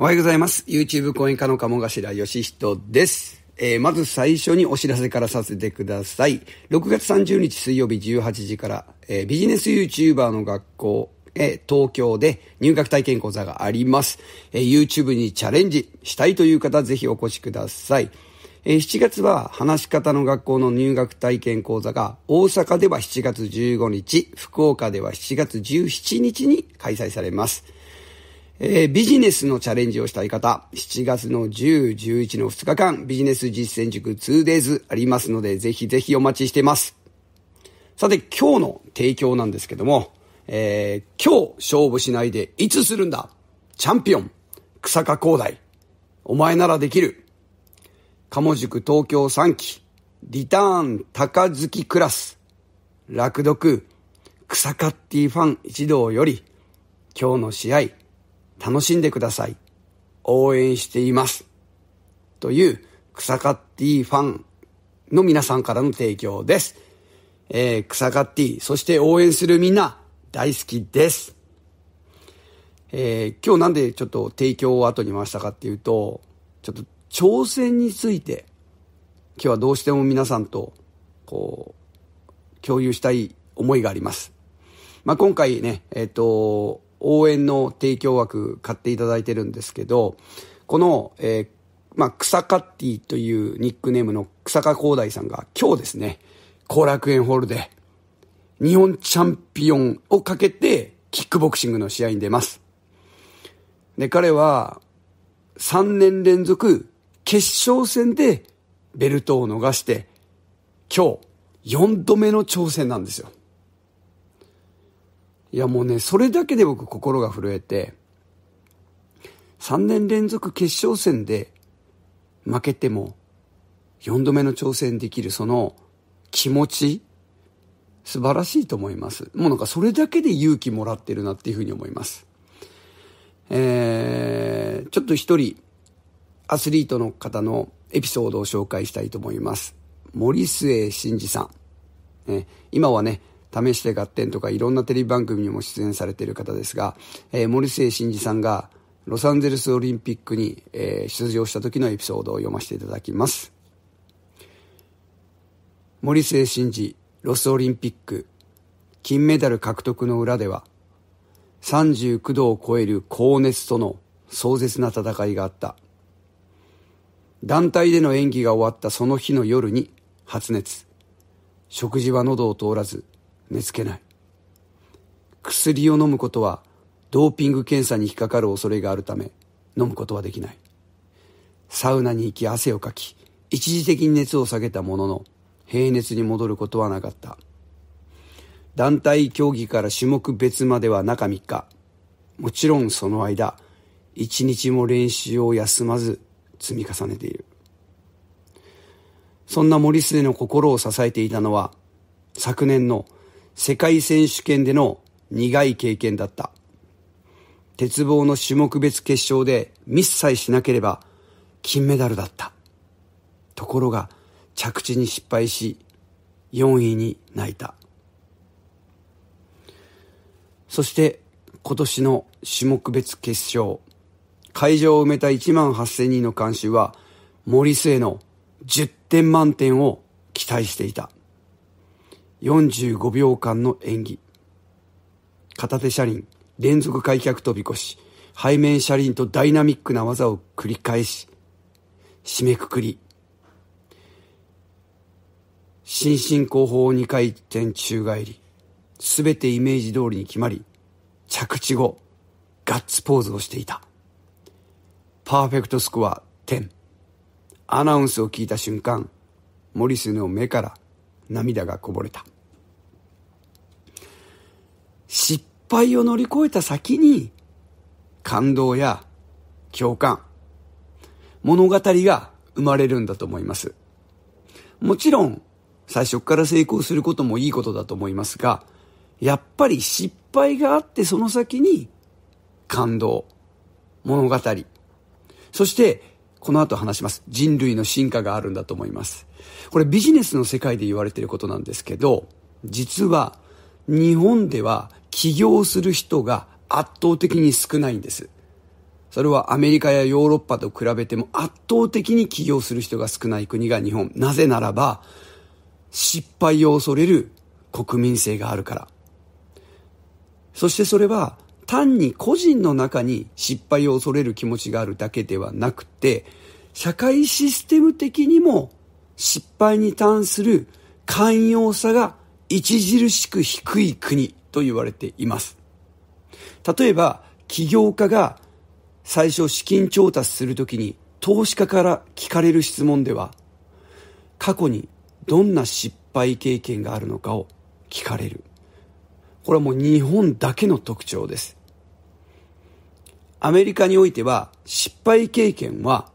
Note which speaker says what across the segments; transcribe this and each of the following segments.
Speaker 1: おはようございます。YouTube 講演家の鴨頭義人です。えー、まず最初にお知らせからさせてください。6月30日水曜日18時から、えー、ビジネス YouTuber の学校、えー、東京で入学体験講座があります。え YouTube にチャレンジしたいという方、ぜひお越しください。え7月は話し方の学校の入学体験講座が大阪では7月15日、福岡では7月17日に開催されます。えー、ビジネスのチャレンジをしたい方、7月の10、11の2日間、ビジネス実践塾 2days ありますので、ぜひぜひお待ちしています。さて、今日の提供なんですけども、えー、今日勝負しないでいつするんだチャンピオン、草加工大、お前ならできる、鴨塾東京3期、リターン高月クラス、落読、草加ティファン一同より、今日の試合、楽しんでください。応援しています。という草カッティファンの皆さんからの提供です。えー、草カッティ、そして応援するみんな大好きです。えー、今日なんでちょっと提供を後に回したかっていうと、ちょっと挑戦について、今日はどうしても皆さんと、こう、共有したい思いがあります。まあ、今回ね、えっ、ー、と、応援の提供枠買っていただいてるんですけど、この、えー、まあ、草カッティというニックネームの草加広大さんが今日ですね、後楽園ホールで日本チャンピオンをかけてキックボクシングの試合に出ます。で、彼は3年連続決勝戦でベルトを逃して今日4度目の挑戦なんですよ。いやもうね、それだけで僕心が震えて、3年連続決勝戦で負けても4度目の挑戦できるその気持ち、素晴らしいと思います。もうなんかそれだけで勇気もらってるなっていうふうに思います。えー、ちょっと一人、アスリートの方のエピソードを紹介したいと思います。森末慎二さん。え今はね、試して合点とかいろんなテレビ番組にも出演されている方ですが、えー、森末慎二さんがロサンゼルスオリンピックに、えー、出場した時のエピソードを読ませていただきます。森末慎二、ロスオリンピック、金メダル獲得の裏では、39度を超える高熱との壮絶な戦いがあった。団体での演技が終わったその日の夜に発熱。食事は喉を通らず、寝つけない。薬を飲むことはドーピング検査に引っかかる恐れがあるため飲むことはできない。サウナに行き汗をかき、一時的に熱を下げたものの、平熱に戻ることはなかった。団体競技から種目別までは中3日。もちろんその間、一日も練習を休まず積み重ねている。そんな森末の心を支えていたのは、昨年の世界選手権での苦い経験だった。鉄棒の種目別決勝でミスさえしなければ金メダルだった。ところが着地に失敗し4位に泣いた。そして今年の種目別決勝、会場を埋めた1万8000人の観衆は森末の10点満点を期待していた。45秒間の演技。片手車輪、連続開脚飛び越し、背面車輪とダイナミックな技を繰り返し、締めくくり。心身後方2回転宙返り。すべてイメージ通りに決まり、着地後、ガッツポーズをしていた。パーフェクトスコア10。アナウンスを聞いた瞬間、モリスの目から涙がこぼれた。失敗を乗り越えた先に、感動や共感、物語が生まれるんだと思います。もちろん、最初から成功することもいいことだと思いますが、やっぱり失敗があってその先に感動、物語、そしてこの後話します。人類の進化があるんだと思います。これビジネスの世界で言われていることなんですけど、実は日本では起業する人が圧倒的に少ないんです。それはアメリカやヨーロッパと比べても圧倒的に起業する人が少ない国が日本。なぜならば、失敗を恐れる国民性があるから。そしてそれは単に個人の中に失敗を恐れる気持ちがあるだけではなくて、社会システム的にも失敗に関する寛容さが著しく低い国と言われています。例えば、起業家が最初資金調達するときに投資家から聞かれる質問では、過去にどんな失敗経験があるのかを聞かれる。これはもう日本だけの特徴です。アメリカにおいては失敗経験は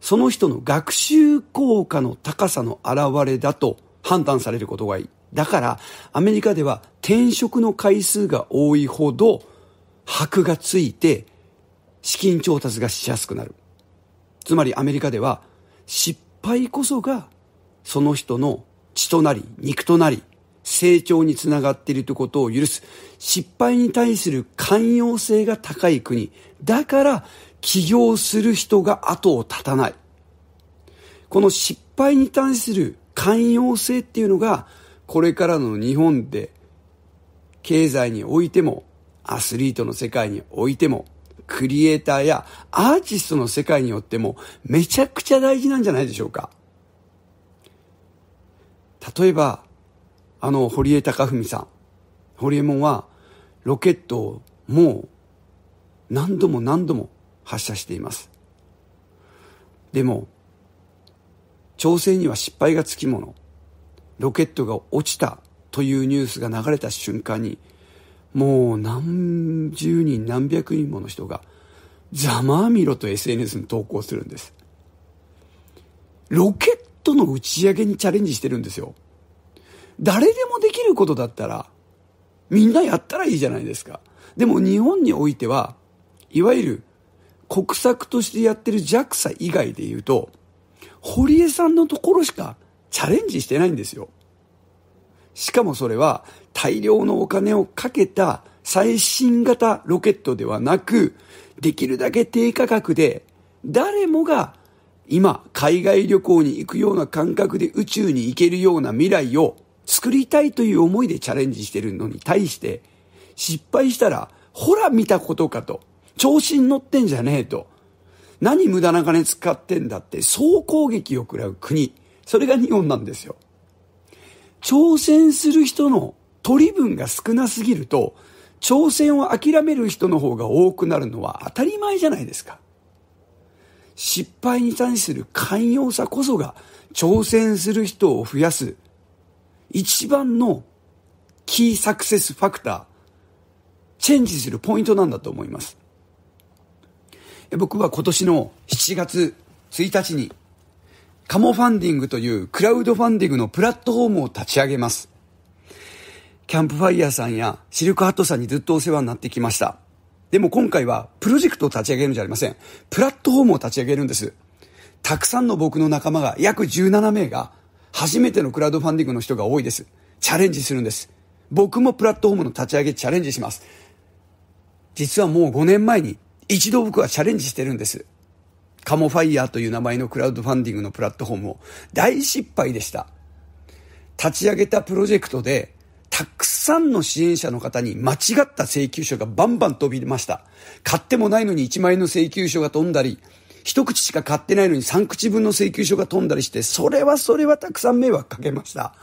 Speaker 1: その人の学習効果の高さの表れだと判断されることがいい。だからアメリカでは転職の回数が多いほど箔がついて資金調達がしやすくなる。つまりアメリカでは失敗こそがその人の血となり肉となり成長につながっているということを許す失敗に対する寛容性が高い国だから起業する人が後を絶たない。この失敗に対する寛容性っていうのがこれからの日本で経済においてもアスリートの世界においてもクリエイターやアーティストの世界によってもめちゃくちゃ大事なんじゃないでしょうか。例えば、あの、堀江貴文さん。堀江門はロケットをもう何度も何度も発射しています。でも、調整には失敗がつきもの、ロケットが落ちたというニュースが流れた瞬間に、もう何十人何百人もの人が、ざまあみろと SNS に投稿するんです。ロケットの打ち上げにチャレンジしてるんですよ。誰でもできることだったら、みんなやったらいいじゃないですか。でも日本においては、いわゆる国策としてやってる JAXA 以外で言うと、堀江さんのところしかチャレンジしてないんですよ。しかもそれは大量のお金をかけた最新型ロケットではなく、できるだけ低価格で、誰もが今海外旅行に行くような感覚で宇宙に行けるような未来を作りたいという思いでチャレンジしてるのに対して、失敗したら、ほら見たことかと。調子に乗ってんじゃねえと。何無駄な金使ってんだって、総攻撃を食らう国。それが日本なんですよ。挑戦する人の取り分が少なすぎると、挑戦を諦める人の方が多くなるのは当たり前じゃないですか。失敗に対する寛容さこそが挑戦する人を増やす一番のキーサクセスファクター、チェンジするポイントなんだと思います。僕は今年の7月1日に、カモファンディングというクラウドファンディングのプラットフォームを立ち上げます。キャンプファイヤーさんやシルクハットさんにずっとお世話になってきました。でも今回はプロジェクトを立ち上げるんじゃありません。プラットフォームを立ち上げるんです。たくさんの僕の仲間が、約17名が、初めてのクラウドファンディングの人が多いです。チャレンジするんです。僕もプラットフォームの立ち上げチャレンジします。実はもう5年前に一度僕はチャレンジしてるんです。カモファイヤーという名前のクラウドファンディングのプラットフォームを大失敗でした。立ち上げたプロジェクトで、たくさんの支援者の方に間違った請求書がバンバン飛び出ました。買ってもないのに1万円の請求書が飛んだり、一口しか買ってないのに3口分の請求書が飛んだりして、それはそれはたくさん迷惑かけました。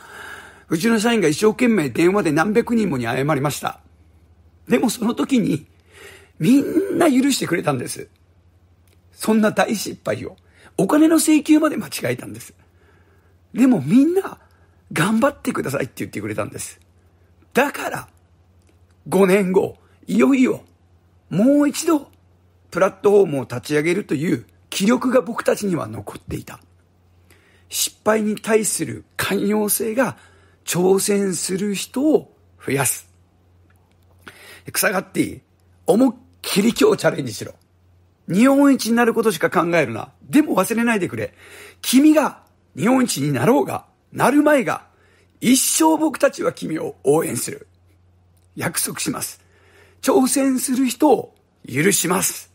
Speaker 1: うちの社員が一生懸命電話で何百人もに謝りました。でもその時に、みんな許してくれたんです。そんな大失敗を。お金の請求まで間違えたんです。でもみんな、頑張ってくださいって言ってくれたんです。だから、5年後、いよいよ、もう一度、プラットフォームを立ち上げるという気力が僕たちには残っていた。失敗に対する寛容性が挑戦する人を増やす。草がって思いっキリキをチャレンジしろ。日本一になることしか考えるな。でも忘れないでくれ。君が日本一になろうが、なる前が、一生僕たちは君を応援する。約束します。挑戦する人を許します。